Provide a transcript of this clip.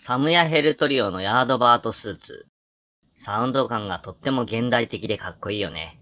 サムヤヘルトリオのヤードバートスーツ。サウンド感がとっても現代的でかっこいいよね。